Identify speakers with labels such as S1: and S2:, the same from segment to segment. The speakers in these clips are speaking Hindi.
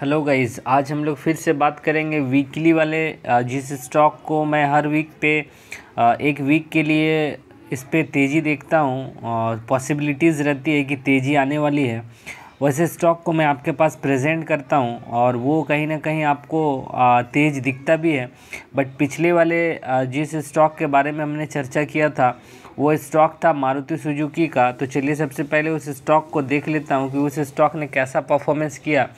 S1: हेलो गाइज आज हम लोग फिर से बात करेंगे वीकली वाले जिस स्टॉक को मैं हर वीक पे एक वीक के लिए इस पर तेज़ी देखता हूँ और पॉसिबिलिटीज़ रहती है कि तेज़ी आने वाली है वैसे स्टॉक को मैं आपके पास प्रेजेंट करता हूँ और वो कहीं ना कहीं आपको तेज़ दिखता भी है बट पिछले वाले जिस स्टॉक के बारे में हमने चर्चा किया था वो स्टॉक था मारुति सुजुकी का तो चलिए सबसे पहले उस स्टॉक को देख लेता हूँ कि उस स्टॉक ने कैसा परफॉर्मेंस किया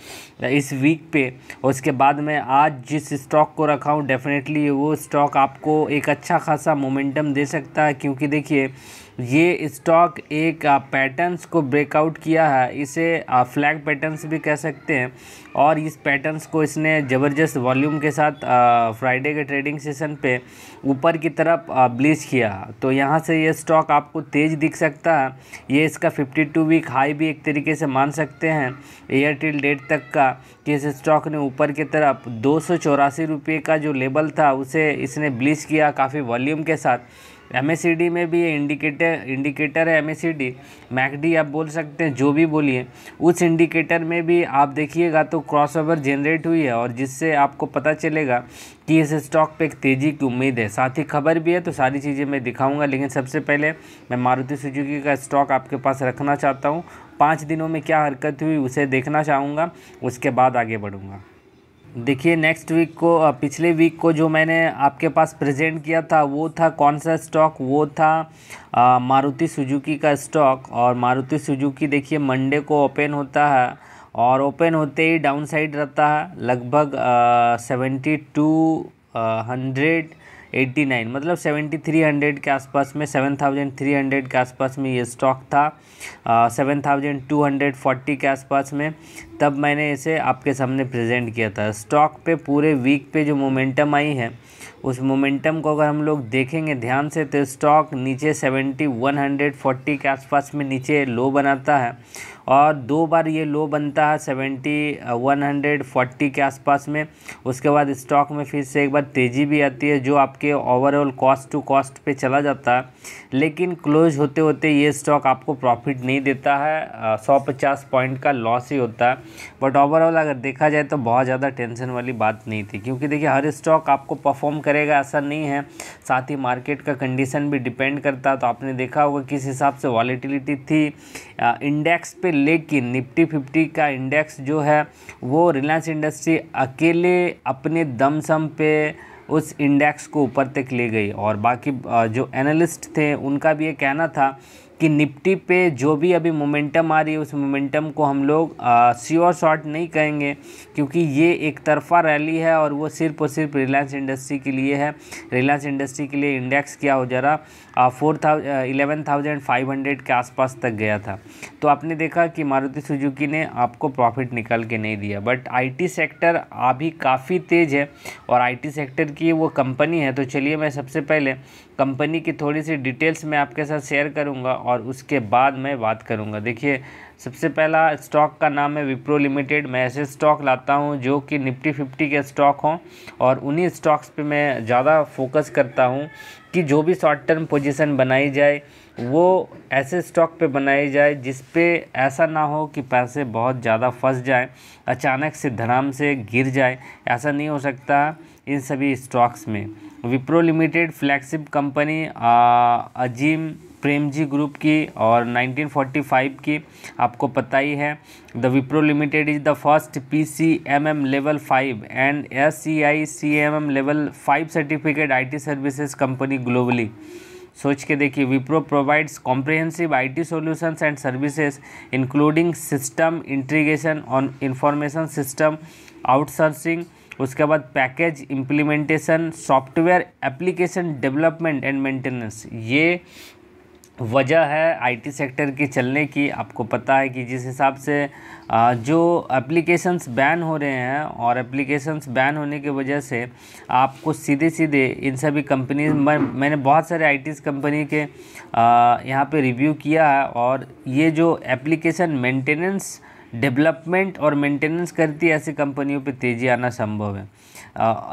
S1: इस वीक पे और उसके बाद मैं आज जिस स्टॉक को रखा हूँ डेफिनेटली वो स्टॉक आपको एक अच्छा खासा मोमेंटम दे सकता है क्योंकि देखिए ये स्टॉक एक पैटर्न्स को ब्रेकआउट किया है इसे फ्लैग पैटर्न्स भी कह सकते हैं और इस पैटर्न्स को इसने ज़बरदस्त वॉल्यूम के साथ फ्राइडे के ट्रेडिंग सेशन पे ऊपर की तरफ ब्लीच किया तो यहाँ से ये स्टॉक आपको तेज़ दिख सकता है ये इसका 52 वीक हाई भी एक तरीके से मान सकते हैं एयरटेल डेट तक का कि इस स्टॉक ने ऊपर की तरफ दो सौ का जो लेवल था उसे इसने ब्लीच किया काफ़ी वॉल्यूम के साथ एम में भी ये इंडिकेटर इंडिकेटर है एम मैकडी आप बोल सकते हैं जो भी बोलिए उस इंडिकेटर में भी आप देखिएगा तो क्रॉसओवर जनरेट हुई है और जिससे आपको पता चलेगा कि इस स्टॉक पे एक तेज़ी की उम्मीद है साथ ही खबर भी है तो सारी चीज़ें मैं दिखाऊंगा लेकिन सबसे पहले मैं मारुति सुजुकी का स्टॉक आपके पास रखना चाहता हूँ पाँच दिनों में क्या हरकत हुई उसे देखना चाहूँगा उसके बाद आगे बढ़ूँगा देखिए नेक्स्ट वीक को पिछले वीक को जो मैंने आपके पास प्रेजेंट किया था वो था कौन सा स्टॉक वो था मारुति सुजुकी का स्टॉक और मारुति सुजुकी देखिए मंडे को ओपन होता है और ओपन होते ही डाउन साइड रहता है लगभग seventy two hundred eighty nine मतलब सेवेंटी थ्री हंड्रेड के आसपास में सेवन थाउजेंड थ्री हंड्रेड के आसपास में ये स्टॉक था seven thousand two hundred forty के आसपास में तब मैंने इसे आपके सामने प्रेजेंट किया था स्टॉक पे पूरे वीक पे जो मोमेंटम आई है उस मोमेंटम को अगर हम लोग देखेंगे ध्यान से तो स्टॉक नीचे सेवेंटी वन हंड्रेड फोर्टी के आसपास में नीचे लो बनाता है और दो बार ये लो बनता है सेवेंटी वन हंड्रेड फोर्टी के आसपास में उसके बाद स्टॉक में फिर से एक बार तेज़ी भी आती है जो आपके ओवरऑल कॉस्ट टू कॉस्ट पे चला जाता है लेकिन क्लोज होते होते ये स्टॉक आपको प्रॉफिट नहीं देता है सौ पचास पॉइंट का लॉस ही होता है बट ओवरऑल अगर देखा जाए तो बहुत ज़्यादा टेंशन वाली बात नहीं थी क्योंकि देखिए हर स्टॉक आपको परफॉर्म करेगा ऐसा नहीं है साथ ही मार्केट का कंडीशन भी डिपेंड करता तो आपने देखा होगा किस हिसाब से वॉलीटिलिटी थी इंडेक्स पे लेकिन निफ्टी फिफ्टी का इंडेक्स जो है वो रिलायंस इंडस्ट्री अकेले अपने दमसम पे उस इंडेक्स को ऊपर तक ले गई और बाकी जो एनालिस्ट थे उनका भी ये कहना था कि निफ्टी पे जो भी अभी मोमेंटम आ रही है उस मोमेंटम को हम लोग श्योर शॉर्ट नहीं कहेंगे क्योंकि ये एक तरफा रैली है और वो सिर्फ और सिर्फ रिलायंस इंडस्ट्री के लिए है रिलायंस इंडस्ट्री के लिए इंडेक्स क्या हो जा रहा four thousand eleven thousand five hundred के आसपास तक गया था तो आपने देखा कि मारुति सुजुकी ने आपको प्रॉफिट निकाल के नहीं दिया बट आईटी सेक्टर अभी काफ़ी तेज़ है और आईटी सेक्टर की वो कंपनी है तो चलिए मैं सबसे पहले कंपनी की थोड़ी सी डिटेल्स मैं आपके साथ शेयर करूँगा और उसके बाद मैं बात करूँगा देखिए सबसे पहला स्टॉक का नाम है विप्रो लिमिटेड मैं ऐसे स्टॉक लाता हूँ जो कि निफ्टी फिफ्टी के स्टॉक हों और उन्हीं स्टॉक्स पे मैं ज़्यादा फोकस करता हूँ कि जो भी शॉर्ट टर्म पोजीशन बनाई जाए वो ऐसे स्टॉक पे बनाई जाए जिस पे ऐसा ना हो कि पैसे बहुत ज़्यादा फंस जाए अचानक से धड़ाम से गिर जाए ऐसा नहीं हो सकता इन सभी स्टॉक्स में Wipro limited flagship company Azim Premji group की और 1945 की आपको पता ही है the Wipro limited is the first P C M M level five and S C I C M M level five certificate I T services company globally सोच के देखिए Wipro provides comprehensive IT solutions and services including system integration on information system outsourcing उसके बाद package implementation software application development and maintenance ये वजह है आईटी सेक्टर के चलने की आपको पता है कि जिस हिसाब से जो एप्लीकेशंस बैन हो रहे हैं और एप्लीकेशंस बैन होने की वजह से आपको सीधे सीधे इन सभी कंपनीज मैं, मैंने बहुत सारे आई कंपनी के यहाँ पे रिव्यू किया है और ये जो एप्लीकेशन मेंटेनेंस डेवलपमेंट और मेंटेनेंस करती ऐसी कंपनियों पे तेज़ी आना संभव है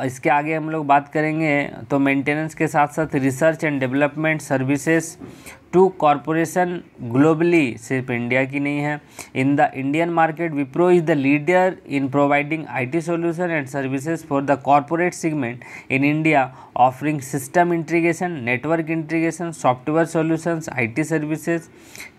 S1: इसके आगे हम लोग बात करेंगे तो मेंटेनेंस के साथ साथ research and development services to corporation globally सिर्फ इंडिया की नहीं है in the Indian market Wipro is the leader in providing IT solution and services for the corporate segment in India offering system integration network integration software solutions IT services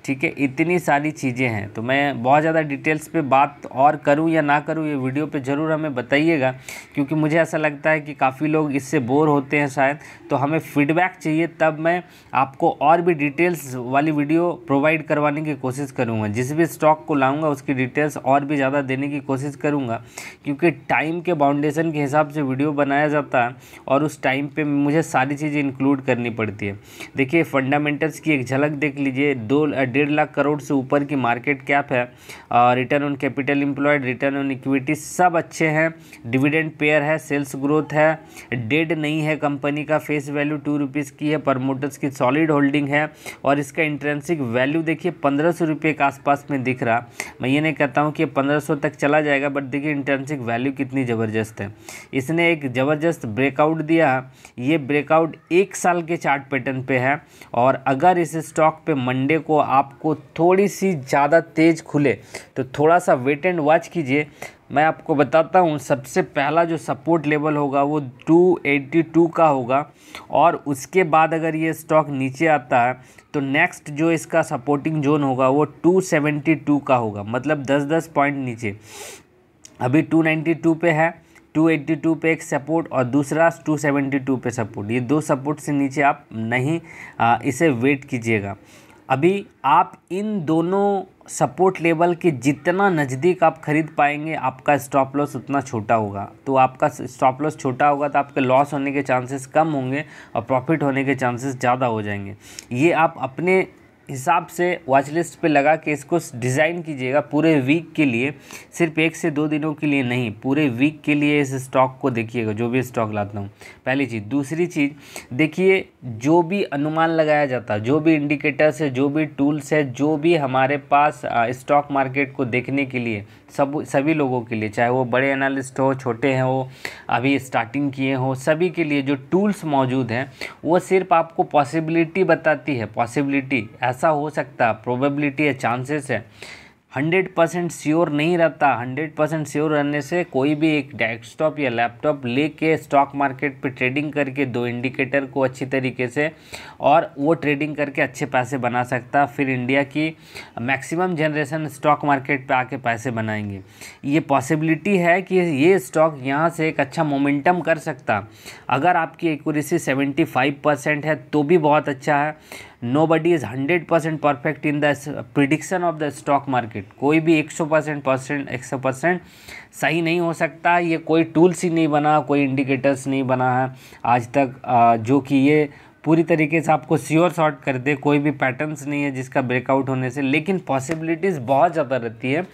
S1: ठीक है इतनी सारी चीज़ें हैं तो मैं बहुत ज़्यादा डिटेल्स पे बात और करूं या ना करूं ये वीडियो पे ज़रूर हमें बताइएगा क्योंकि मुझे ऐसा लगता है कि काफ़ी लोग इससे बोर होते हैं शायद तो हमें फीडबैक चाहिए तब मैं आपको और भी डिटेल डिटेल्स वाली वीडियो प्रोवाइड करवाने की कोशिश करूँगा जिस भी स्टॉक को लाऊँगा उसकी डिटेल्स और भी ज़्यादा देने की कोशिश करूँगा क्योंकि टाइम के बाउंडेशन के हिसाब से वीडियो बनाया जाता है और उस टाइम पर मुझे सारी चीज़ें इंक्लूड करनी पड़ती है देखिए फंडामेंटल्स की एक झलक देख लीजिए दो डेढ़ लाख करोड़ से ऊपर की मार्केट कैप है return on capital employed return on equity सब अच्छे हैं डिविडेंड पेयर है सेल्स ग्रोथ है डेड नहीं है कंपनी का फेस वैल्यू टू रुपीज़ की है प्रमोटर्स की सॉलिड होल्डिंग है और इसका इंट्रेंसिक वैल्यू देखिए पंद्रह सौ रुपये के आसपास में दिख रहा मैं ये नहीं कहता हूँ कि पंद्रह सौ तक चला जाएगा बट देखिए इंट्रेंसिक वैल्यू कितनी ज़बरदस्त है इसने एक ज़बरदस्त ब्रेकआउट दिया ये ब्रेकआउट एक साल के चार्ट पैटर्न पर है और अगर इस स्टॉक पर मंडे को आपको थोड़ी सी ज़्यादा तेज़ खुले तो थोड़ा सा वेट एंड वॉच कीजिए मैं आपको बताता हूँ सबसे पहला जो सपोर्ट लेवल होगा वो 282 का होगा और उसके बाद अगर ये स्टॉक नीचे आता है तो नेक्स्ट जो इसका सपोर्टिंग जोन होगा वो 272 का होगा मतलब 10-10 पॉइंट नीचे अभी 292 पे है 282 पे एक सपोर्ट और दूसरा 272 पे सपोर्ट ये दो सपोर्ट से नीचे आप नहीं आ, इसे वेट कीजिएगा अभी आप इन दोनों सपोर्ट लेवल के जितना नज़दीक आप ख़रीद पाएंगे आपका स्टॉप लॉस उतना छोटा होगा तो आपका स्टॉप लॉस छोटा होगा तो आपके लॉस होने के चांसेस कम होंगे और प्रॉफिट होने के चांसेस ज़्यादा हो जाएंगे ये आप अपने हिसाब से वॉच लिस्ट पर लगा के इसको डिज़ाइन कीजिएगा पूरे वीक के लिए सिर्फ एक से दो दिनों के लिए नहीं पूरे वीक के लिए इस स्टॉक को देखिएगा जो भी स्टॉक लाता हूँ पहली चीज़ दूसरी चीज़ देखिए जो भी अनुमान लगाया जाता है जो भी इंडिकेटर्स है जो भी टूल्स है जो भी हमारे पास स्टॉक मार्केट को देखने के लिए सब सभी लोगों के लिए चाहे वो बड़े एनालिस्ट हो छोटे हैं हो अभी स्टार्टिंग किए हो सभी के लिए जो टूल्स मौजूद हैं वो सिर्फ आपको पॉसिबिलिटी बताती है पॉसिबिलिटी ऐसा हो सकता है प्रोबेबिलिटी है चांसेस है हंड्रेड परसेंट श्योर नहीं रहता हंड्रेड परसेंट श्योर रहने से कोई भी एक डेस्कटॉप या लैपटॉप लेके स्टॉक मार्केट पे ट्रेडिंग करके दो इंडिकेटर को अच्छी तरीके से और वो ट्रेडिंग करके अच्छे पैसे बना सकता फिर इंडिया की मैक्सिमम जनरेशन स्टॉक मार्केट पे आके पैसे बनाएंगे ये पॉसिबिलिटी है कि ये स्टॉक यहाँ से एक अच्छा मोमेंटम कर सकता अगर आपकी एक्यूरेसी सेवेंटी है तो भी बहुत अच्छा है is hundred percent perfect in the prediction of the stock market कोई भी एक सौ परसेंट परसेंट एक सौ परसेंट सही नहीं हो सकता ये कोई टूल्स ही नहीं बना कोई इंडिकेटर्स नहीं बना है आज तक जो कि ये पूरी तरीके से आपको श्योर शॉर्ट कर दे कोई भी पैटर्न्स नहीं है जिसका ब्रेकआउट होने से लेकिन पॉसिबिलिटीज़ बहुत ज़्यादा रहती है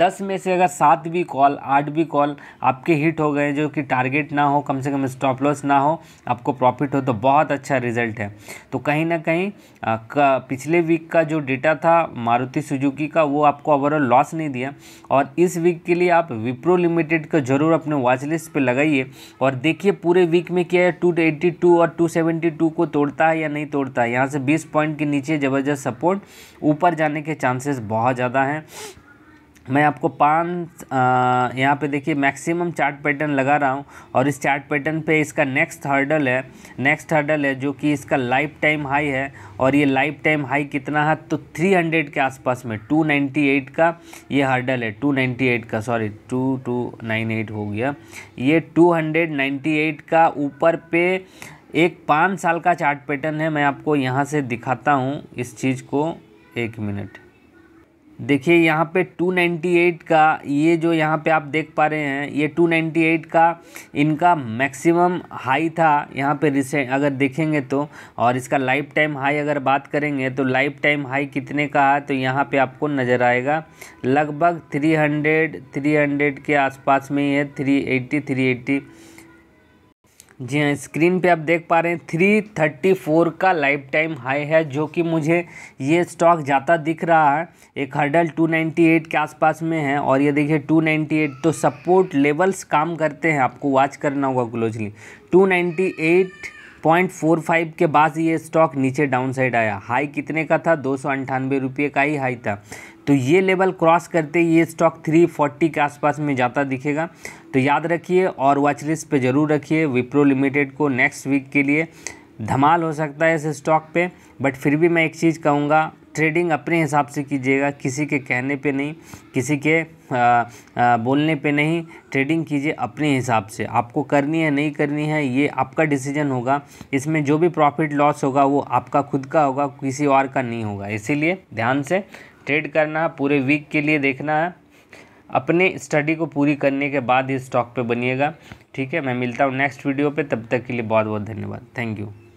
S1: दस में से अगर सात भी कॉल आठ भी कॉल आपके हिट हो गए जो कि टारगेट ना हो कम से कम स्टॉप लॉस ना हो आपको प्रॉफिट हो तो बहुत अच्छा रिजल्ट है तो कहीं ना कहीं का पिछले वीक का जो डेटा था मारुति सुजुकी का वो आपको ओवरऑल लॉस नहीं दिया और इस वीक के लिए आप विप्रो लिमिटेड का ज़रूर अपने वॉचलिस्ट पर लगाइए और देखिए पूरे वीक में क्या है टू और टू को तोड़ता है या नहीं तोड़ता है यहाँ से बीस पॉइंट के नीचे ज़बरदस्त सपोर्ट ऊपर जाने के चांसेस बहुत ज़्यादा हैं मैं आपको पाँच यहाँ पे देखिए मैक्सिमम चार्ट पैटर्न लगा रहा हूँ और इस चार्ट पैटर्न पे इसका नेक्स्ट हर्डल है नेक्स्ट हर्डल है जो कि इसका लाइफ टाइम हाई है और ये लाइफ टाइम हाई कितना है तो 300 के आसपास में 298 का ये हर्डल है 298 का सॉरी 2298 हो गया ये 298 का ऊपर पे एक पाँच साल का चार्ट पैटर्न है मैं आपको यहाँ से दिखाता हूँ इस चीज़ को एक मिनट देखिए यहाँ पे 298 का ये जो यहाँ पे आप देख पा रहे हैं ये 298 का इनका मैक्सिमम हाई था यहाँ पे रिसेंट अगर देखेंगे तो और इसका लाइफ टाइम हाई अगर बात करेंगे तो लाइफ टाइम हाई कितने का है तो यहाँ पे आपको नज़र आएगा लगभग 300 300 के आसपास में ये 380 380 जी हाँ स्क्रीन पे आप देख पा रहे हैं थ्री थर्टी फोर का लाइफ टाइम हाई है जो कि मुझे ये स्टॉक जाता दिख रहा है एक हर्डल टू नाइन्टी एट के आसपास में है और ये देखिए टू नाइन्टी एट तो सपोर्ट लेवल्स काम करते हैं आपको वॉच करना होगा closely two ninety eight point four five के बाद ये स्टॉक नीचे डाउन साइड आया हाई कितने का था दो सौ अंठानवे रुपये का ही हाई था तो ये लेवल क्रॉस करते ये स्टॉक 340 के आसपास में जाता दिखेगा तो याद रखिए और वॉचलिस्ट पे ज़रूर रखिए विप्रो लिमिटेड को नेक्स्ट वीक के लिए धमाल हो सकता है इस स्टॉक पे बट फिर भी मैं एक चीज़ कहूँगा ट्रेडिंग अपने हिसाब से कीजिएगा किसी के कहने पे नहीं किसी के आ, आ, बोलने पे नहीं ट्रेडिंग कीजिए अपने हिसाब से आपको करनी है नहीं करनी है ये आपका डिसीजन होगा इसमें जो भी प्रॉफिट लॉस होगा वो आपका खुद का होगा किसी और का नहीं होगा इसीलिए ध्यान से ट्रेड करना पूरे वीक के लिए देखना है अपने स्टडी को पूरी करने के बाद ही स्टॉक पे बनिएगा ठीक है मैं मिलता हूँ नेक्स्ट वीडियो पे तब तक के लिए बहुत बहुत धन्यवाद थैंक यू